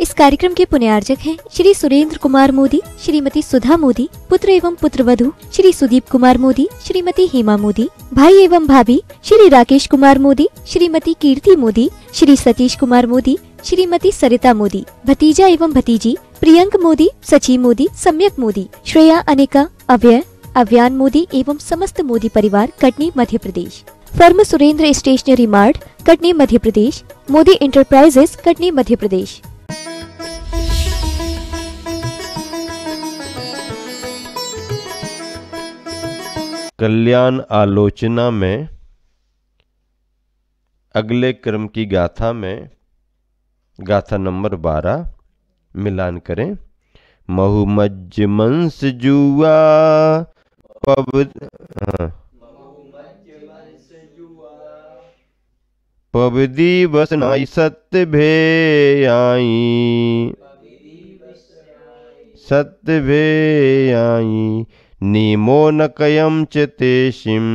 इस कार्यक्रम के पुण्यार्जक हैं श्री सुरेंद्र कुमार मोदी श्रीमती सुधा मोदी पुत्र एवं पुत्र वधु श्री सुदीप कुमार मोदी श्रीमती हेमा मोदी भाई एवं भाभी श्री राकेश कुमार मोदी श्रीमती कीर्ति मोदी श्री सतीश कुमार मोदी श्रीमती सरिता मोदी भतीजा एवं भतीजी प्रियंक मोदी सचिव मोदी सम्यक मोदी श्रेया अनेका अव्यय अव्यान मोदी एवं समस्त मोदी परिवार Katni Madhya Pradesh firm Surendra stationery mart Katni Madhya Pradesh Modi enterprises Katni Madhya Pradesh कल्याण आलोचना में अगले क्रम की गाथा में गाथा नंबर बारह मिलान करें महुमज मंस जुआ पव पवदी बस नाई सत्य भे आई सत्य भे आई निमो न कयं च तेषिम्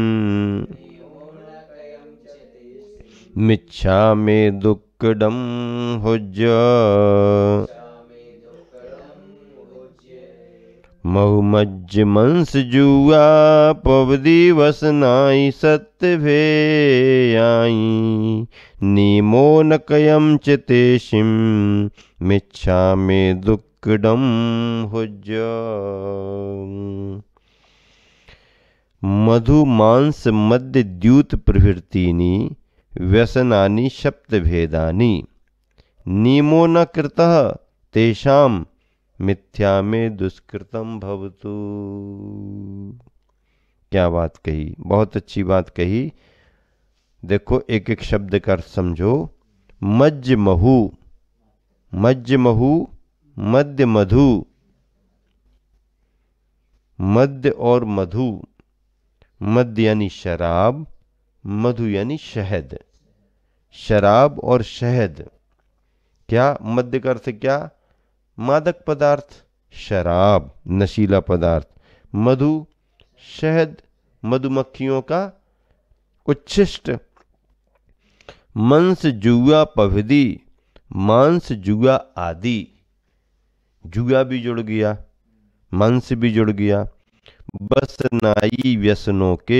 मिच्छा मे दुक्कडं हुज्ज महुमज्जमंसजु पबदी वसनाय सत्यभेयायि निमो च तेषिं मिच्छा मे भुज मधुमांसमद्यद्यूतप्रभृतीनि व्यसना शब्दभेदा नियमो न कृत तेषा मिथ्या में दुष्कृतम भवतु क्या बात कही बहुत अच्छी बात कही देखो एक एक शब्द का समझो मज्ज महु मज्ज महु मध्य मधु मध्य और मधु मद यानी शराब मधु यानी शहद शराब और शहद क्या मध्य का अर्थ क्या मादक पदार्थ शराब नशीला पदार्थ मधु शहद मधुमक्खियों का उच्छिष्ट मंस जुआ पवधि मांस जुआ आदि जुआ भी जुड़ गया मांस भी जुड़ गया बस नाई व्यसनों के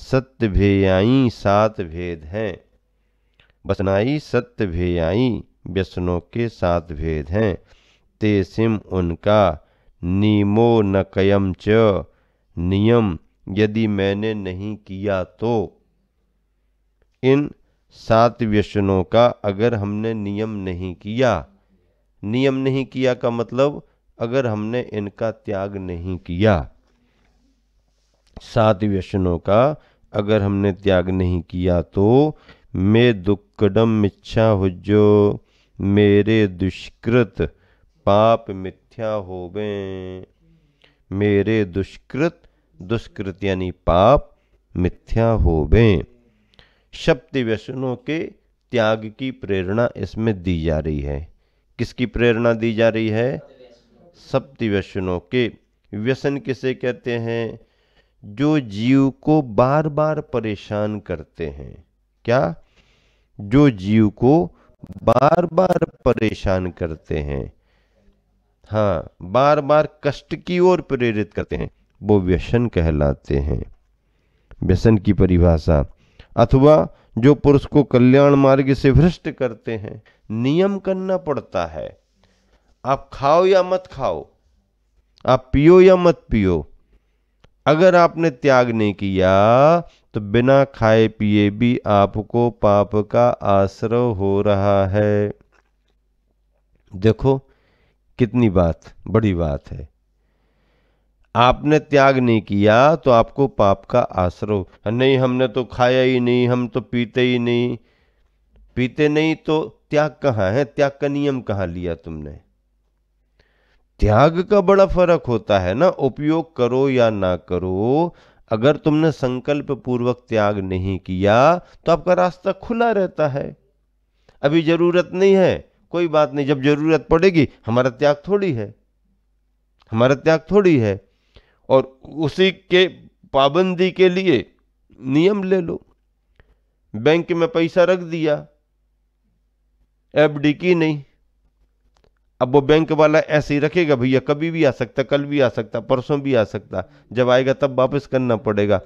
सत्य भेयाई सात भेद हैं बसनाई सत्य भेयाई व्यसनों के सात भेद हैं तेसिम उनका नियमो नकयम च नियम यदि मैंने नहीं किया तो इन सात व्यसनों का अगर हमने नियम नहीं किया नियम नहीं किया का मतलब अगर हमने इनका त्याग नहीं किया सात व्यसनों का अगर हमने त्याग नहीं किया तो मे दुक्कडम मिच्छा हुजो मेरे दुष्कृत पाप मिथ्या हो गए मेरे दुष्कृत दुष्कृत यानी पाप मिथ्या हो गए शब्द व्यसनों के त्याग की प्रेरणा इसमें दी जा रही है किसकी प्रेरणा दी जा रही है शब्द व्यसनों के व्यसन किसे कहते हैं जो जीव को बार बार परेशान करते हैं क्या जो जीव को बार बार परेशान करते हैं हाँ बार बार कष्ट की ओर प्रेरित करते हैं वो व्यसन कहलाते हैं व्यसन की परिभाषा अथवा जो पुरुष को कल्याण मार्ग से भ्रष्ट करते हैं नियम करना पड़ता है आप खाओ या मत खाओ आप पियो या मत पियो अगर आपने त्याग नहीं किया तो बिना खाए पिए भी आपको पाप का आश्रय हो रहा है देखो कितनी बात बड़ी बात है आपने त्याग नहीं किया तो आपको पाप का आश्रय नहीं हमने तो खाया ही नहीं हम तो पीते ही नहीं पीते नहीं तो त्याग कहाँ है त्याग का नियम कहाँ लिया तुमने त्याग का बड़ा फर्क होता है ना उपयोग करो या ना करो अगर तुमने संकल्प पूर्वक त्याग नहीं किया तो आपका रास्ता खुला रहता है अभी जरूरत नहीं है कोई बात नहीं जब जरूरत पड़ेगी हमारा त्याग थोड़ी है हमारा त्याग थोड़ी है और उसी के पाबंदी के लिए नियम ले लो बैंक में पैसा रख दिया एफडी की नहीं अब वो बैंक वाला ऐसे ही रखेगा भैया कभी भी आ सकता कल भी आ सकता परसों भी आ सकता जब आएगा तब वापस करना पड़ेगा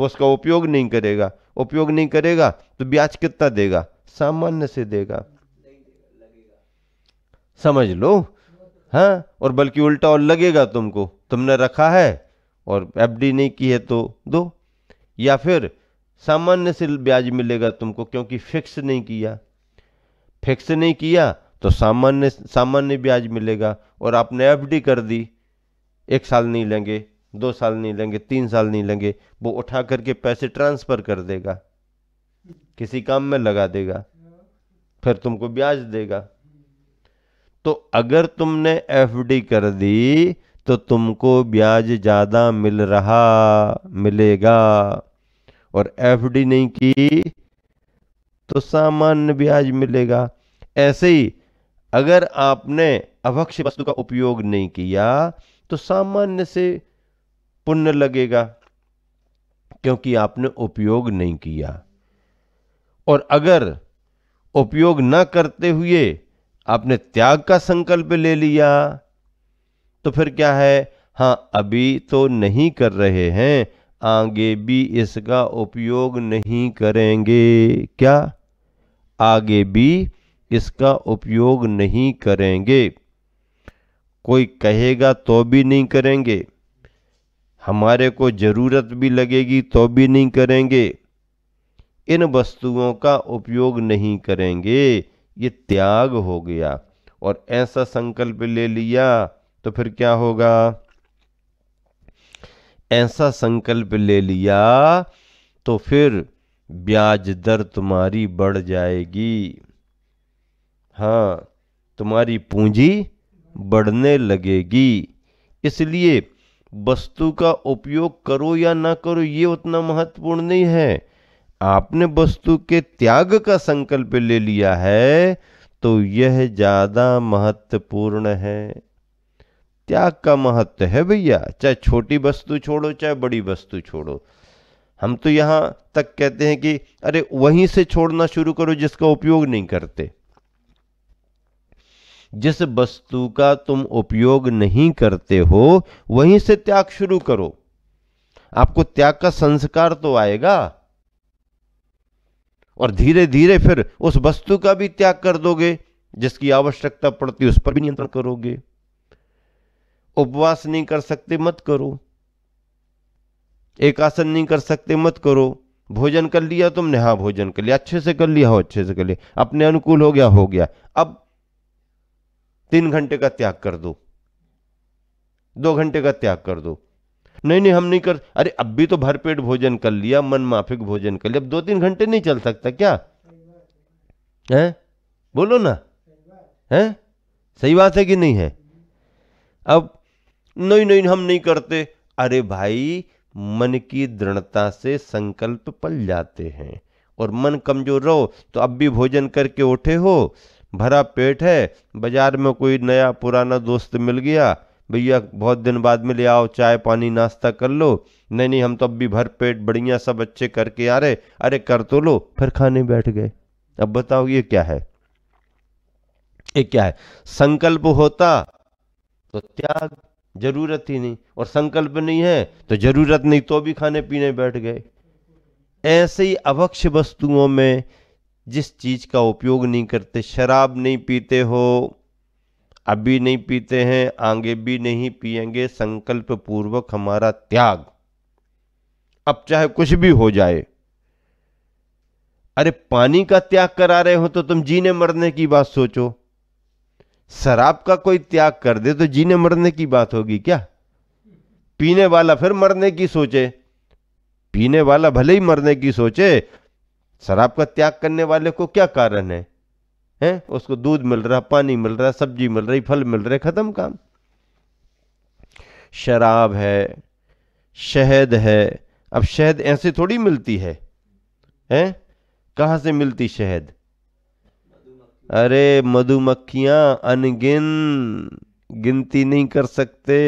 वो उसका उपयोग नहीं करेगा उपयोग नहीं करेगा तो ब्याज कितना देगा सामान्य से देगा समझ लो हाँ और बल्कि उल्टा और लगेगा तुमको तुमने रखा है और एफडी नहीं की है तो दो या फिर सामान्य से ब्याज मिलेगा तुमको क्योंकि फिक्स नहीं किया फिक्स नहीं किया तो सामान्य सामान्य ब्याज मिलेगा और आपने एफडी कर दी एक साल नहीं लेंगे दो साल नहीं लेंगे तीन साल नहीं लेंगे वो उठा करके पैसे ट्रांसफ़र कर देगा किसी काम में लगा देगा फिर तुमको ब्याज देगा तो अगर तुमने एफडी कर दी तो तुमको ब्याज ज़्यादा मिल रहा मिलेगा और एफडी नहीं की तो सामान्य ब्याज मिलेगा ऐसे ही अगर आपने अभक्ष्य वस्तु का उपयोग नहीं किया तो सामान्य से पुण्य लगेगा क्योंकि आपने उपयोग नहीं किया और अगर उपयोग न करते हुए आपने त्याग का संकल्प ले लिया तो फिर क्या है हाँ अभी तो नहीं कर रहे हैं आगे भी इसका उपयोग नहीं करेंगे क्या आगे भी इसका उपयोग नहीं करेंगे कोई कहेगा तो भी नहीं करेंगे हमारे को ज़रूरत भी लगेगी तो भी नहीं करेंगे इन वस्तुओं का उपयोग नहीं करेंगे ये त्याग हो गया और ऐसा संकल्प ले लिया तो फिर क्या होगा ऐसा संकल्प ले लिया तो फिर ब्याज दर तुम्हारी बढ़ जाएगी हाँ तुम्हारी पूंजी बढ़ने लगेगी इसलिए वस्तु का उपयोग करो या ना करो ये उतना महत्वपूर्ण नहीं है आपने वस्तु के त्याग का संकल्प ले लिया है तो यह ज़्यादा महत्वपूर्ण है त्याग का महत्व है भैया चाहे छोटी वस्तु छोड़ो चाहे बड़ी वस्तु छोड़ो हम तो यहां तक कहते हैं कि अरे वहीं से छोड़ना शुरू करो जिसका उपयोग नहीं करते जिस वस्तु का तुम उपयोग नहीं करते हो वहीं से त्याग शुरू करो आपको त्याग का संस्कार तो आएगा और धीरे धीरे फिर उस वस्तु का भी त्याग कर दोगे जिसकी आवश्यकता पड़ती उस पर भी नियंत्रण करोगे उपवास नहीं कर सकते मत करो एक आसन नहीं कर सकते मत करो भोजन कर लिया तुमने हाँ भोजन कर लिया अच्छे से कर लिया हो हाँ, अच्छे से कर लिया अपने अनुकूल हो गया हो गया अब तीन घंटे का त्याग कर दो दो घंटे का त्याग कर दो नहीं नहीं हम नहीं कर अरे अब भी तो भरपेट भोजन कर लिया मन माफिक भोजन कर लिया अब दो तीन घंटे नहीं चल सकता क्या है बोलो ना है सही बात है कि नहीं है अब नहीं नहीं हम नहीं करते अरे भाई मन की दृढ़ता से संकल्प पल जाते हैं और मन कमजोर रहो तो अब भी भोजन करके उठे हो भरा पेट है बाजार में कोई नया पुराना दोस्त मिल गया भैया बहुत दिन बाद में ले आओ चाय पानी नाश्ता कर लो नहीं नहीं हम तो अब भी भर पेट बढ़िया सब अच्छे करके आ रहे अरे कर तो लो फिर खाने बैठ गए अब बताओ ये क्या है ये क्या है संकल्प होता तो त्याग जरूरत ही नहीं और संकल्प नहीं है तो जरूरत नहीं तो भी खाने पीने बैठ गए ऐसे ही अवक्ष वस्तुओं में जिस चीज़ का उपयोग नहीं करते शराब नहीं पीते हो अभी नहीं पीते हैं आगे भी नहीं पिएंगे संकल्प पूर्वक हमारा त्याग अब चाहे कुछ भी हो जाए अरे पानी का त्याग करा रहे हो तो तुम जीने मरने की बात सोचो शराब का कोई त्याग कर दे तो जीने मरने की बात होगी क्या पीने वाला फिर मरने की सोचे पीने वाला भले ही मरने की सोचे शराब का त्याग करने वाले को क्या कारण है हैं उसको दूध मिल रहा पानी मिल रहा सब्जी मिल रही फल मिल रहे खत्म काम शराब है शहद है अब शहद ऐसे थोड़ी मिलती है हैं कहाँ से मिलती शहद अरे मधुमक्खियां अनगिन गिनती नहीं कर सकते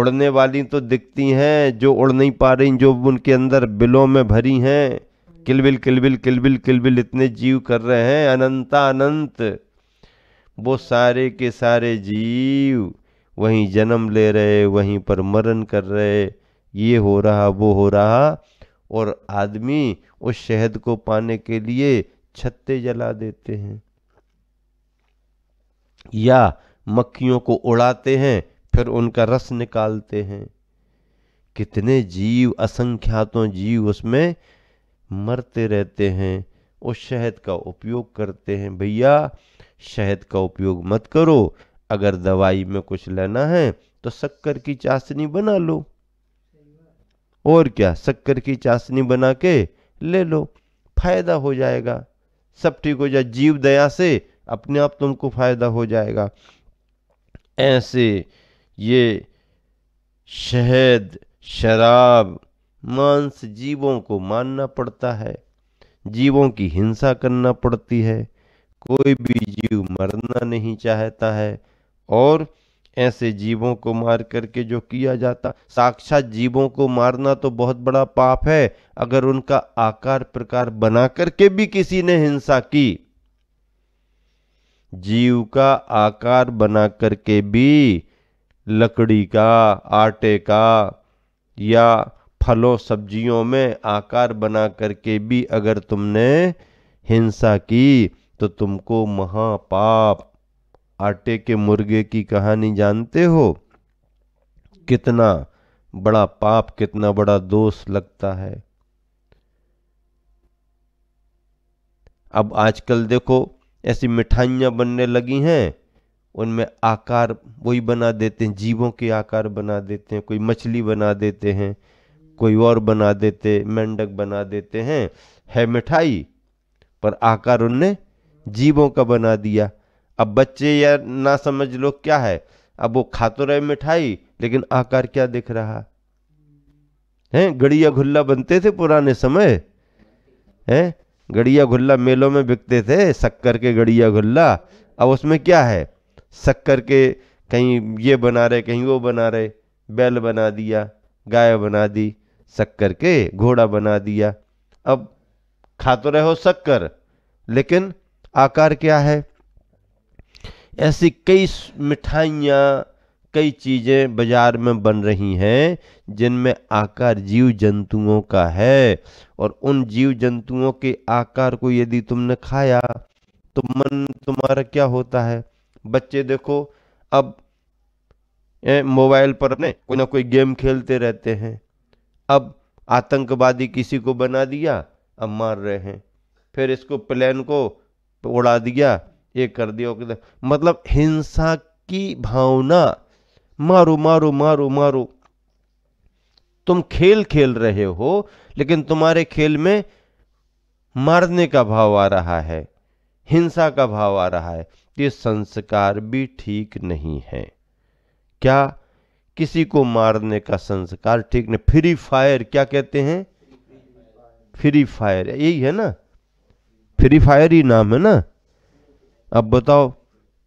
उड़ने वाली तो दिखती हैं जो उड़ नहीं पा रही जो उनके अंदर बिलों में भरी हैं किलबिल किलबिल किलबिल किलबिल इतने जीव कर रहे हैं अनंता अनंत वो सारे के सारे जीव वहीं जन्म ले रहे वहीं पर मरण कर रहे ये हो रहा वो हो रहा और आदमी उस शहद को पाने के लिए छत्ते जला देते हैं या मक्खियों को उड़ाते हैं फिर उनका रस निकालते हैं कितने जीव असंख्यातों जीव उसमें मरते रहते हैं और शहद का उपयोग करते हैं भैया शहद का उपयोग मत करो अगर दवाई में कुछ लेना है तो शक्कर की चाशनी बना लो और क्या शक्कर की चाशनी बना के ले लो फायदा हो जाएगा सब ठीक हो जाए जीव दया से अपने आप तुमको फायदा हो जाएगा ऐसे ये शहद शराब मांस जीवों को मानना पड़ता है जीवों की हिंसा करना पड़ती है कोई भी जीव मरना नहीं चाहता है और ऐसे जीवों को मार करके जो किया जाता साक्षात जीवों को मारना तो बहुत बड़ा पाप है अगर उनका आकार प्रकार बना करके भी किसी ने हिंसा की जीव का आकार बना करके भी लकड़ी का आटे का या फलों सब्जियों में आकार बना करके भी अगर तुमने हिंसा की तो तुमको महापाप आटे के मुर्गे की कहानी जानते हो कितना बड़ा पाप कितना बड़ा दोष लगता है अब आजकल देखो ऐसी मिठाइयां बनने लगी हैं उनमें आकार वही बना देते हैं जीवों के आकार बना देते हैं कोई मछली बना देते हैं कोई और बना देते मेंढक बना देते हैं है मिठाई पर आकार उनने जीवों का बना दिया अब बच्चे या ना समझ लोग क्या है अब वो खा तो रहे मिठाई लेकिन आकार क्या दिख रहा है गड़िया घुल्ला बनते थे पुराने समय है गड़िया घुल्ला मेलों में बिकते थे शक्कर के गड़िया घुल्ला अब उसमें क्या है शक्कर के कहीं ये बना रहे कहीं वो बना रहे बैल बना दिया गाय बना दी शक्कर के घोड़ा बना दिया अब खा तो रहे हो शक्कर लेकिन आकार क्या है ऐसी कई मिठाइयाँ कई चीज़ें बाजार में बन रही हैं जिनमें आकार जीव जंतुओं का है और उन जीव जंतुओं के आकार को यदि तुमने खाया तो मन तुम्हारा क्या होता है बच्चे देखो अब मोबाइल पर अपने कोई ना कोई गेम खेलते रहते हैं अब आतंकवादी किसी को बना दिया अब मार रहे हैं फिर इसको प्लेन को उड़ा दिया ये कर दिया मतलब हिंसा की भावना मारो मारो मारो मारो तुम खेल खेल रहे हो लेकिन तुम्हारे खेल में मारने का भाव आ रहा है हिंसा का भाव आ रहा है ये संस्कार भी ठीक नहीं है क्या किसी को मारने का संस्कार ठीक नहीं फ्री फायर क्या कहते हैं फ्री फायर यही है ना फ्री फायर ही नाम है ना अब बताओ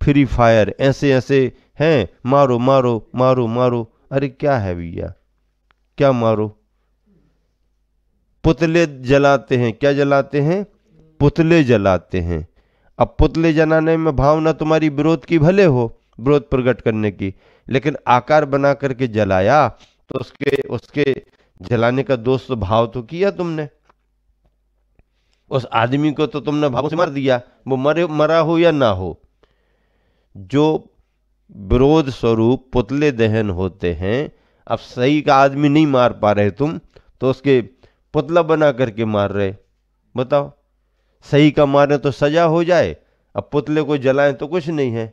फ्री फायर ऐसे ऐसे हैं मारो मारो मारो मारो अरे क्या है भैया क्या मारो पुतले जलाते हैं क्या जलाते हैं पुतले जलाते हैं अब पुतले जलाने में भावना तुम्हारी विरोध की भले हो विरोध प्रकट करने की लेकिन आकार बना करके जलाया तो उसके उसके जलाने का दोष तो भाव तो किया तुमने उस आदमी को तो तुमने भाव से मार दिया वो मरे मरा हो या ना हो जो विरोध स्वरूप पुतले दहन होते हैं अब सही का आदमी नहीं मार पा रहे तुम तो उसके पुतला बना करके मार रहे बताओ सही का मारे तो सजा हो जाए अब पुतले को जलाएं तो कुछ नहीं है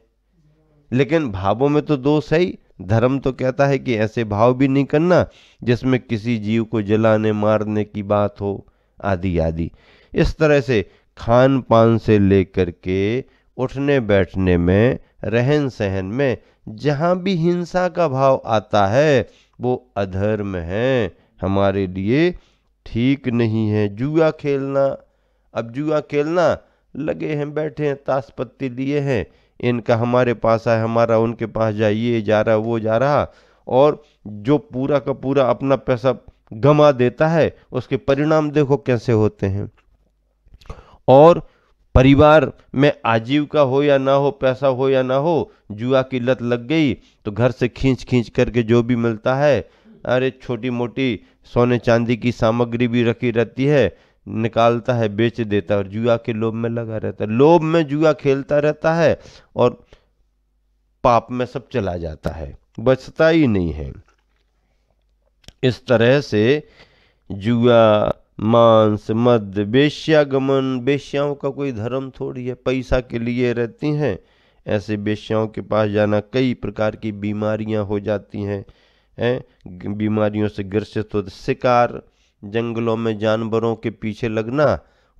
लेकिन भावों में तो दोष है ही धर्म तो कहता है कि ऐसे भाव भी नहीं करना जिसमें किसी जीव को जलाने मारने की बात हो आदि आदि इस तरह से खान पान से लेकर के उठने बैठने में रहन सहन में जहाँ भी हिंसा का भाव आता है वो अधर्म है हमारे लिए ठीक नहीं है जुआ खेलना अब जुआ खेलना लगे हैं बैठे हैं ताशपत्ती लिए हैं इनका हमारे पास आए हमारा उनके पास जाइए ये जा रहा वो जा रहा और जो पूरा का पूरा अपना पैसा गमा देता है उसके परिणाम देखो कैसे होते हैं और परिवार में आजीविका हो या ना हो पैसा हो या ना हो जुआ की लत लग गई तो घर से खींच खींच करके जो भी मिलता है अरे छोटी मोटी सोने चांदी की सामग्री भी रखी रहती है निकालता है बेच देता है और जुआ के लोभ में लगा रहता है लोभ में जुआ खेलता रहता है और पाप में सब चला जाता है बचता ही नहीं है इस तरह से जुआ मांस मद बेश्यागमन बेश्याओं का कोई धर्म थोड़ी है पैसा के लिए रहती हैं ऐसे बेश्याओं के पास जाना कई प्रकार की बीमारियां हो जाती हैं हैं बीमारियों से ग्रसित होते शिकार जंगलों में जानवरों के पीछे लगना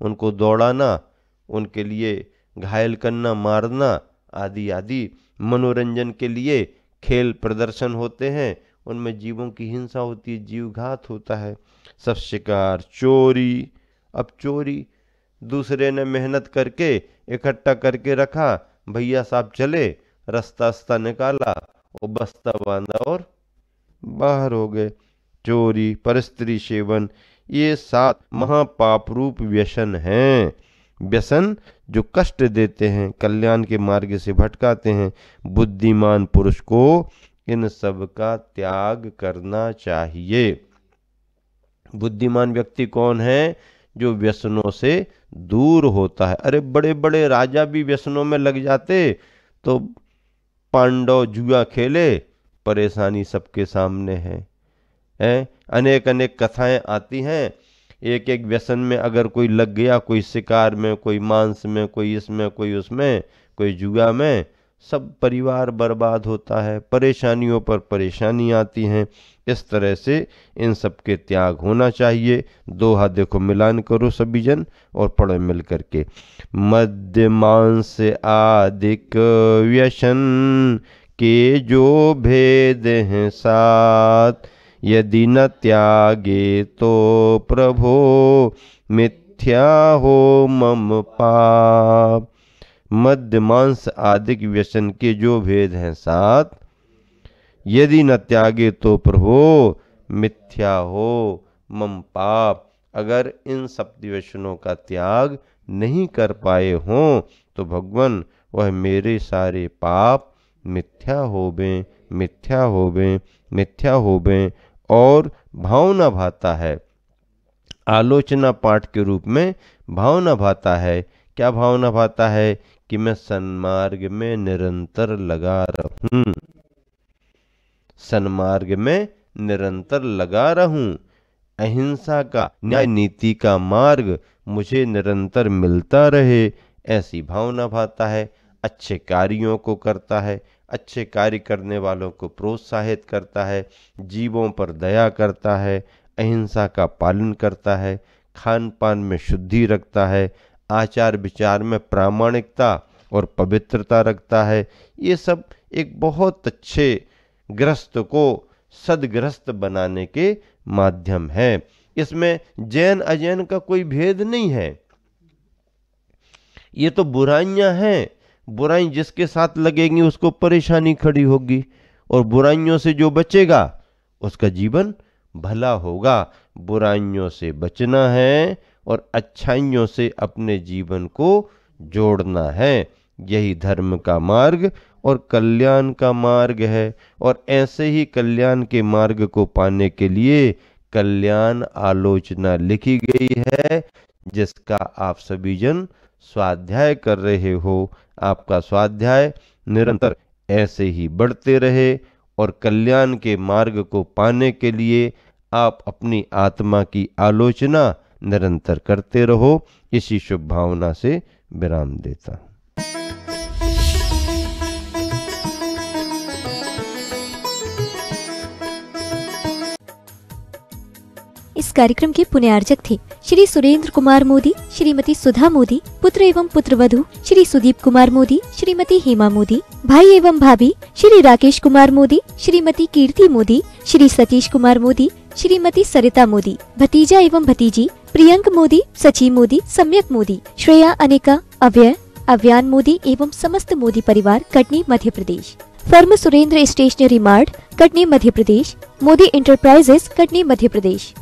उनको दौड़ाना उनके लिए घायल करना मारना आदि आदि मनोरंजन के लिए खेल प्रदर्शन होते हैं उनमें जीवों की हिंसा होती है जीवघात होता है सब शिकार चोरी अब चोरी दूसरे ने मेहनत करके इकट्ठा करके रखा भैया साहब चले रास्ता रास्ता निकाला और बस्ता बांधा और बाहर हो गए चोरी परस्त्री सेवन ये सात महापाप रूप व्यसन हैं व्यसन जो कष्ट देते हैं कल्याण के मार्ग से भटकाते हैं बुद्धिमान पुरुष को इन सब का त्याग करना चाहिए बुद्धिमान व्यक्ति कौन है जो व्यसनों से दूर होता है अरे बड़े बड़े राजा भी व्यसनों में लग जाते तो पांडव जुआ खेले परेशानी सबके सामने है हैं अनेक अनेक कथाएं आती हैं एक एक व्यसन में अगर कोई लग गया कोई शिकार में कोई मांस में कोई इसमें कोई उसमें कोई जुआ में सब परिवार बर्बाद होता है परेशानियों पर परेशानी आती हैं इस तरह से इन सब के त्याग होना चाहिए दोहा देखो मिलान करो सभी जन और पढ़ मिल करके मध्य मांस आदिक व्यसन के जो भेद हैं साथ यदि न त्यागे तो प्रभो मिथ्या हो मम पाप मध्य मांस के व्यसन के जो भेद हैं सात यदि न त्यागे तो प्रभो मिथ्या हो मम पाप अगर इन सब व्यसनों का त्याग नहीं कर पाए हों तो भगवान वह मेरे सारे पाप मिथ्या होवें मिथ्या होवें मिथ्या बे और भावना भाता है आलोचना पाठ के रूप में भावना भाता है क्या भावना भाता है कि मैं सन्मार्ग में निरंतर लगा रहूं सन्मार्ग में निरंतर लगा रहूं अहिंसा का न्याय नीति का मार्ग मुझे निरंतर मिलता रहे ऐसी भावना भाता है अच्छे कार्यों को करता है अच्छे कार्य करने वालों को प्रोत्साहित करता है जीवों पर दया करता है अहिंसा का पालन करता है खान पान में शुद्धि रखता है आचार विचार में प्रामाणिकता और पवित्रता रखता है ये सब एक बहुत अच्छे ग्रस्त को सदग्रस्त बनाने के माध्यम है इसमें जैन अजैन का कोई भेद नहीं है ये तो बुराइयां हैं बुराई जिसके साथ लगेंगी उसको परेशानी खड़ी होगी और बुराइयों से जो बचेगा उसका जीवन भला होगा बुराइयों से बचना है और अच्छाइयों से अपने जीवन को जोड़ना है यही धर्म का मार्ग और कल्याण का मार्ग है और ऐसे ही कल्याण के मार्ग को पाने के लिए कल्याण आलोचना लिखी गई है जिसका आप सभी जन स्वाध्याय कर रहे हो आपका स्वाध्याय निरंतर ऐसे ही बढ़ते रहे और कल्याण के मार्ग को पाने के लिए आप अपनी आत्मा की आलोचना निरंतर करते रहो इसी शुभ भावना से विराम देता हूँ कार्यक्रम के अर्जक थे श्री सुरेंद्र कुमार मोदी श्रीमती सुधा मोदी पुत्र एवं पुत्र वधु श्री सुदीप कुमार मोदी श्रीमती हेमा मोदी भाई एवं भाभी श्री राकेश कुमार मोदी श्रीमती कीर्ति मोदी श्री सतीश कुमार मोदी श्रीमती सरिता मोदी भतीजा एवं भतीजी प्रियंक मोदी सचिव मोदी सम्यक मोदी श्रेया अनेका अव्यय अव्यान मोदी एवं समस्त मोदी परिवार Katni Madhya Pradesh firm Surendra stationery mart Katni Madhya Pradesh Modi enterprises Katni Madhya प्रदेश